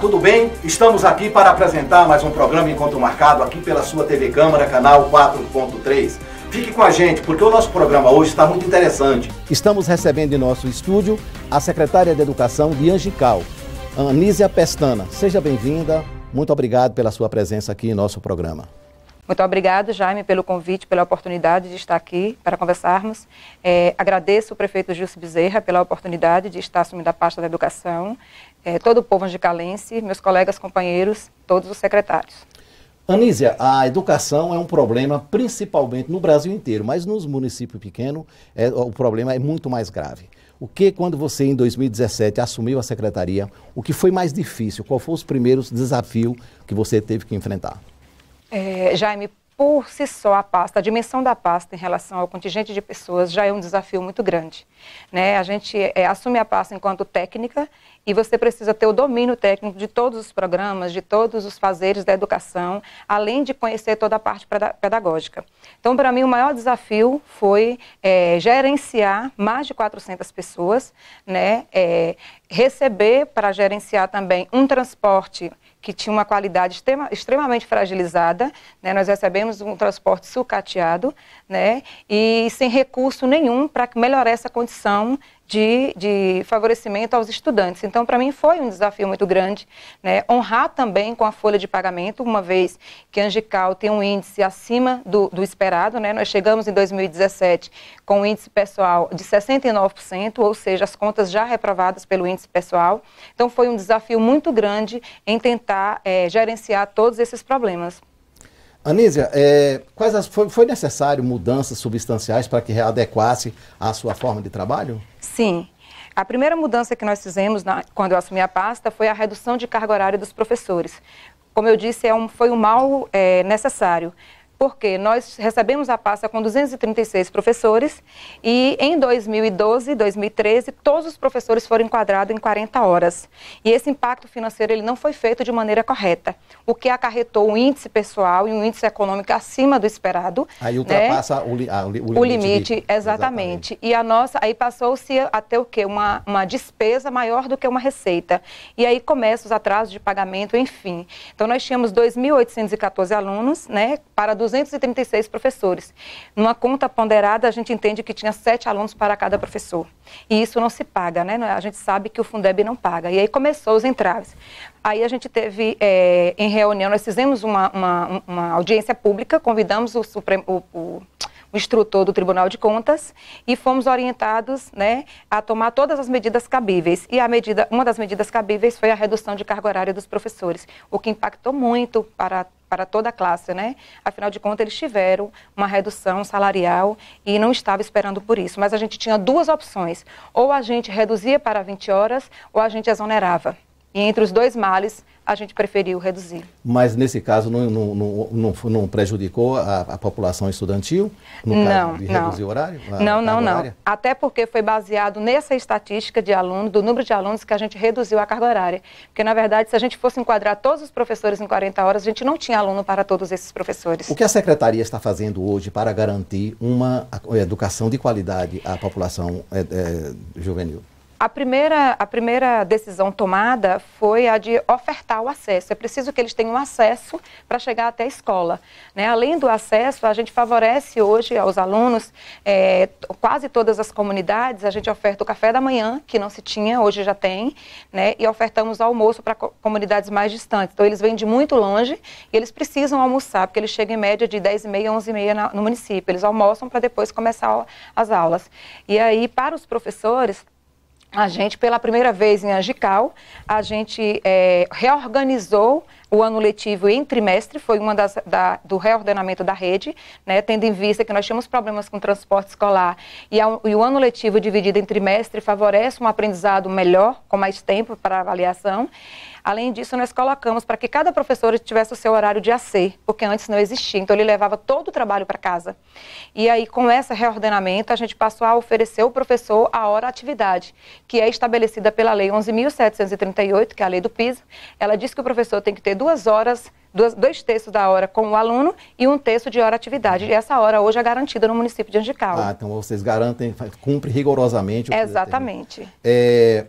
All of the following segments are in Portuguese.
tudo bem? Estamos aqui para apresentar mais um programa Encontro Marcado aqui pela sua TV Câmara, canal 4.3. Fique com a gente, porque o nosso programa hoje está muito interessante. Estamos recebendo em nosso estúdio a secretária de Educação de Angical, Anísia Pestana. Seja bem-vinda, muito obrigado pela sua presença aqui em nosso programa. Muito obrigado, Jaime, pelo convite, pela oportunidade de estar aqui para conversarmos. É, agradeço o prefeito Gilson Bezerra pela oportunidade de estar assumindo a pasta da educação, é, todo o povo angicalense, meus colegas, companheiros, todos os secretários. Anísia, a educação é um problema principalmente no Brasil inteiro, mas nos municípios pequenos é, o problema é muito mais grave. O que, quando você em 2017 assumiu a secretaria, o que foi mais difícil? Qual foi os primeiros desafios que você teve que enfrentar? É, Jaime, por si só a pasta, a dimensão da pasta em relação ao contingente de pessoas já é um desafio muito grande. Né? A gente é, assume a pasta enquanto técnica e você precisa ter o domínio técnico de todos os programas, de todos os fazeres da educação, além de conhecer toda a parte pedagógica. Então, para mim, o maior desafio foi é, gerenciar mais de 400 pessoas, né? É, receber para gerenciar também um transporte que tinha uma qualidade extrema, extremamente fragilizada. Né? Nós recebemos um transporte sucateado né? e sem recurso nenhum para melhorar essa condição de, de favorecimento aos estudantes. Então, para mim, foi um desafio muito grande né? honrar também com a folha de pagamento, uma vez que a Angical tem um índice acima do, do esperado. Né? Nós chegamos em 2017 com um índice pessoal de 69%, ou seja, as contas já reprovadas pelo índice pessoal. Então, foi um desafio muito grande em tentar é, gerenciar todos esses problemas. Anísia, é, quais as, foi, foi necessário mudanças substanciais para que readequasse a sua forma de trabalho? Sim. A primeira mudança que nós fizemos na, quando eu assumi a pasta foi a redução de carga horária dos professores. Como eu disse, é um, foi um mal é, necessário porque nós recebemos a pasta com 236 professores e em 2012 2013 todos os professores foram enquadrados em 40 horas. E esse impacto financeiro ele não foi feito de maneira correta, o que acarretou um índice pessoal e um índice econômico acima do esperado. Aí né? ultrapassa né? o, li, a, o, limite. O limite, de... exatamente. exatamente. E a nossa, aí passou-se a ter o quê? Uma, uma despesa maior do que uma receita. E aí começam os atrasos de pagamento, enfim. Então nós tínhamos 2.814 alunos, né, para 200 236 professores. Numa conta ponderada, a gente entende que tinha sete alunos para cada professor. E isso não se paga, né? A gente sabe que o Fundeb não paga. E aí começou os entraves. Aí a gente teve é, em reunião, nós fizemos uma, uma, uma audiência pública, convidamos o Supremo. O, o, o instrutor do Tribunal de Contas e fomos orientados né, a tomar todas as medidas cabíveis. E a medida, uma das medidas cabíveis foi a redução de carga horária dos professores, o que impactou muito para para toda a classe, né? Afinal de contas, eles tiveram uma redução salarial e não estava esperando por isso. Mas a gente tinha duas opções: ou a gente reduzia para 20 horas, ou a gente exonerava. E entre os dois males, a gente preferiu reduzir. Mas nesse caso não, não, não, não prejudicou a, a, população estudantil? No não, caso de reduzir o horário? A, não, não, não. Horária? Até porque foi baseado nessa estatística de aluno, do número de alunos que a gente reduziu a carga horária. Porque, na verdade, se a gente fosse enquadrar todos os professores em 40 horas, a gente não tinha aluno para todos esses professores. O que a secretaria está fazendo hoje para garantir uma educação de qualidade à população é, é, juvenil? A primeira, a primeira decisão tomada foi a de ofertar o acesso. É preciso que eles tenham acesso para chegar até a escola. Né? Além do acesso, a gente favorece hoje aos alunos, é, quase todas as comunidades, a gente oferta o café da manhã, que não se tinha, hoje já tem, né? e ofertamos almoço para comunidades mais distantes. Então, eles vêm de muito longe e eles precisam almoçar, porque eles chegam em média de 10h30, 11h30 no município. Eles almoçam para depois começar as aulas. E aí, para os professores, a gente, pela primeira vez em Angical, a gente é, reorganizou o ano letivo em trimestre, foi uma das da, do reordenamento da rede, né, tendo em vista que nós tínhamos problemas com transporte escolar e, a, e, o ano letivo dividido em trimestre favorece um aprendizado melhor, com mais tempo para avaliação Além disso, nós colocamos para que cada professor tivesse o seu horário de AC, porque antes não existia, então ele levava todo o trabalho para casa. E aí, com esse reordenamento, a gente passou a oferecer ao professor a hora atividade, que é estabelecida pela Lei 11.738, que é a lei do PISA. Ela diz que o professor tem que ter duas horas Dois, dois terços da hora com o aluno e um terço de hora atividade. E essa hora hoje é garantida no município de Angical. Ah, então vocês garantem, cumpre rigorosamente. Exatamente. É,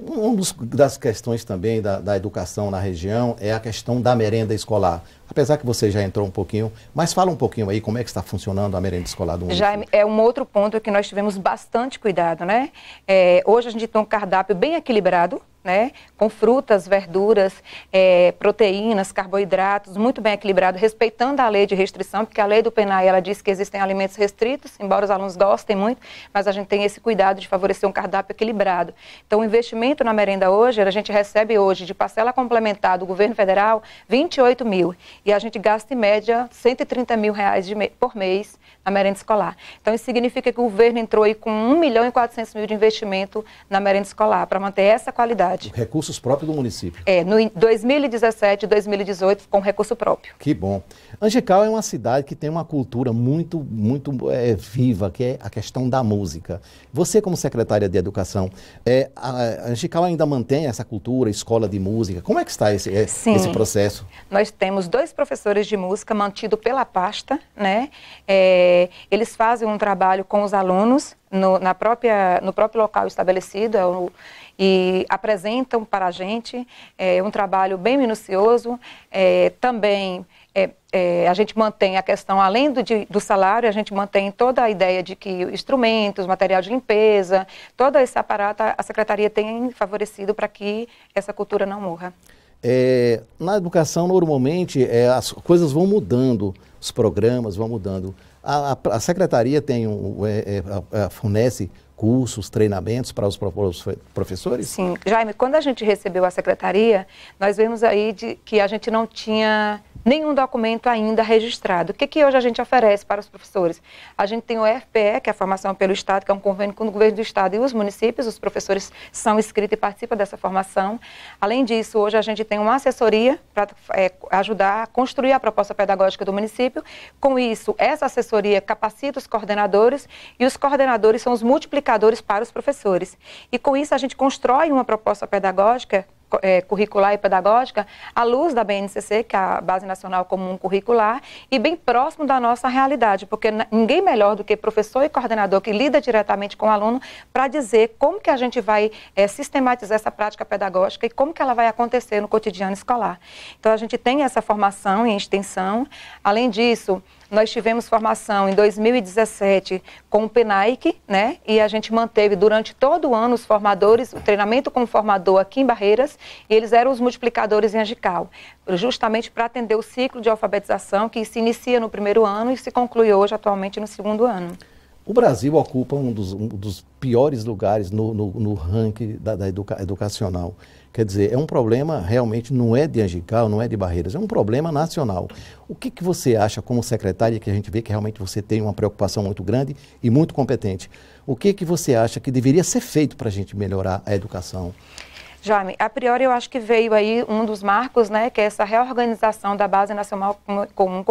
uma das questões também da, da, educação na região é a questão da merenda escolar. Apesar que você já entrou um pouquinho, mas fala um pouquinho aí como é que está funcionando a merenda escolar do é município. Já é um outro ponto que nós tivemos bastante cuidado, né? É, hoje a gente tem um cardápio bem equilibrado, né? Com frutas, verduras, é, proteínas, carboidratos, muito bem equilibrado, respeitando a lei de restrição, porque a lei do PNAE ela diz que existem alimentos restritos, embora os alunos gostem muito, mas a gente tem esse cuidado de favorecer um cardápio equilibrado. Então, o investimento na merenda hoje, a gente recebe hoje de parcela complementar do governo federal 28 mil e a gente gasta em média 130 mil reais me por mês na merenda escolar. Então, isso significa que o governo entrou aí com 1 milhão e 400 mil de investimento na merenda escolar para manter essa qualidade cidade. Recursos próprios do município. É, no 2017 e 2018 com recurso próprio. Que bom. Angical é uma cidade que tem uma cultura muito, muito é, viva, que é a questão da música. Você, como secretária de Educação, é, a Angical ainda mantém essa cultura, escola de música. Como é que está esse, é, esse processo? Nós temos dois professores de música mantido pela pasta, né? É, eles fazem um trabalho com os alunos no, na própria, no próprio local estabelecido, é o e apresentam para a gente é, um trabalho bem minucioso. É, também é, é, a gente mantém a questão, além do, de, do salário, a gente mantém toda a ideia de que instrumentos, material de limpeza, todo esse aparato a Secretaria tem favorecido para que essa cultura não morra. É, na educação, normalmente, é, as coisas vão mudando, os programas vão mudando. A, a, a secretaria tem um, é, é a, fornece cursos, treinamentos para os professores? Sim, Jaime, quando a gente recebeu a secretaria, nós vimos aí de, que a gente não tinha nenhum documento ainda registrado. O que, que hoje a gente oferece para os professores? A gente tem o FPE, que é a formação pelo Estado, que é um convênio com o governo do Estado e os municípios, os professores são inscritos e participam dessa formação. Além disso, hoje a gente tem uma assessoria para é, ajudar a construir a proposta pedagógica do município. Com isso, essa assessoria capacita os coordenadores e os coordenadores são os multiplicadores para os professores. E com isso a gente constrói uma proposta pedagógica é, curricular e pedagógica à luz da BNCC, que é a Base Nacional Comum Curricular, e bem próximo da nossa realidade, porque ninguém melhor do que professor e coordenador que lida diretamente com o aluno para dizer como que a gente vai é, sistematizar essa prática pedagógica e como que ela vai acontecer no cotidiano escolar. Então, a gente tem essa formação em extensão. Além disso, nós tivemos formação em 2017 com o PENAIC, né? E a gente manteve durante todo o ano os formadores, o treinamento com o formador aqui em Barreiras, e eles eram os multiplicadores em Angical, justamente para atender o ciclo de alfabetização que se inicia no primeiro ano e se conclui hoje, atualmente, no segundo ano. O Brasil ocupa um dos, um dos piores lugares no, no, no ranking da, da educa, educacional. Quer dizer, é um problema realmente, não é de Angical, não é de Barreiras, é um problema nacional. O que, que você acha como secretária, que a gente vê que realmente você tem uma preocupação muito grande e muito competente, o que, que você acha que deveria ser feito para a gente melhorar a educação Jaime, a priori eu acho que veio aí um dos marcos, né, que é essa reorganização da Base Nacional Comum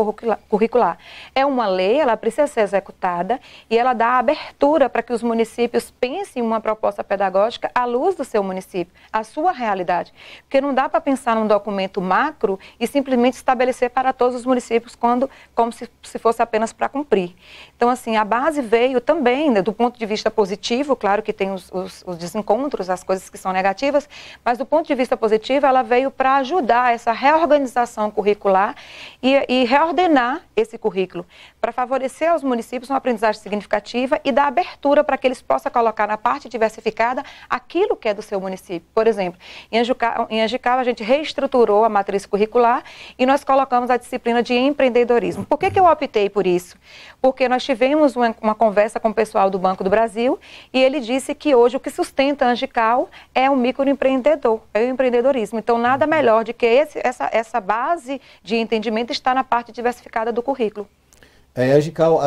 Curricular. É uma lei, ela precisa ser executada e ela dá abertura para que os municípios pensem uma proposta pedagógica à luz do seu município, à sua realidade. Porque não dá para pensar num documento macro e simplesmente estabelecer para todos os municípios quando, como se, se fosse apenas para cumprir. Então, assim, a base veio também, né, do ponto de vista positivo, claro que tem os, os, os desencontros, as coisas que são negativas, mas do ponto de vista positivo, ela veio para ajudar essa reorganização curricular e, e reordenar esse currículo, para favorecer aos municípios uma aprendizagem significativa e dar abertura para que eles possam colocar na parte diversificada aquilo que é do seu município. Por exemplo, em Angical, em a gente reestruturou a matriz curricular e nós colocamos a disciplina de empreendedorismo. Por que, que eu optei por isso? Porque nós tivemos uma, uma conversa com o pessoal do Banco do Brasil e ele disse que hoje o que sustenta a Angical é o microempreendedorismo empreendedor, é o empreendedorismo. Então, nada uhum. melhor de que esse, essa, essa base de entendimento está na parte diversificada do currículo. É, Gical,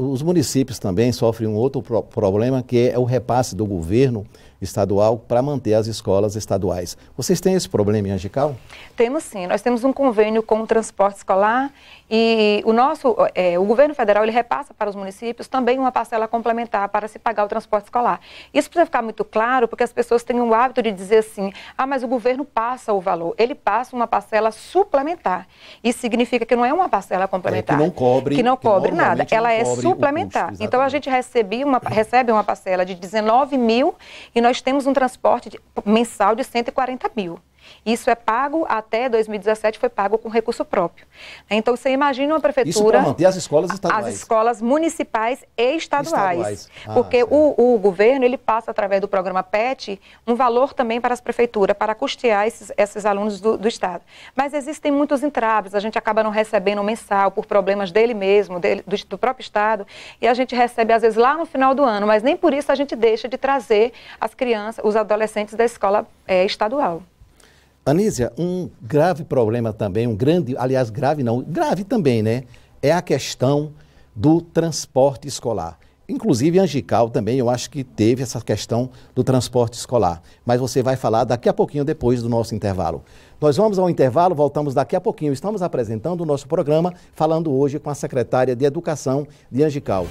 os municípios também sofrem um outro problema que é o repasse do governo estadual para manter as escolas estaduais. Vocês têm esse problema em Angical? Temos sim. Nós temos um convênio com o transporte escolar e o nosso, é, o governo federal, ele repassa para os municípios também uma parcela complementar para se pagar o transporte escolar. Isso precisa ficar muito claro, porque as pessoas têm o hábito de dizer assim, ah, mas o governo passa o valor. Ele passa uma parcela suplementar. Isso significa que não é uma parcela complementar. É que não cobre. Que não cobre que nada. Ela é suplementar. Custo, então a gente recebe uma, recebe uma parcela de 19 mil e nós nós temos um transporte de, mensal de 140 mil. Isso é pago até 2017, foi pago com recurso próprio. Então, você imagina uma prefeitura. Isso para manter as escolas estaduais. As escolas municipais e estaduais. estaduais. Ah, porque o, o, governo ele passa, através do programa PET, um valor também para as prefeituras, para custear esses, esses alunos do, do, Estado. Mas existem muitos entraves, a gente acaba não recebendo mensal por problemas dele mesmo, dele, do, do próprio Estado, e a gente recebe, às vezes, lá no final do ano, mas nem por isso a gente deixa de trazer as crianças, os adolescentes da escola é, estadual. Anísia, um grave problema também, um grande, aliás, grave não, grave também, né? É a questão do transporte escolar. Inclusive, Angical também, eu acho que teve essa questão do transporte escolar. Mas você vai falar daqui a pouquinho, depois do nosso intervalo. Nós vamos ao intervalo, voltamos daqui a pouquinho. Estamos apresentando o nosso programa, falando hoje com a secretária de Educação de Angical.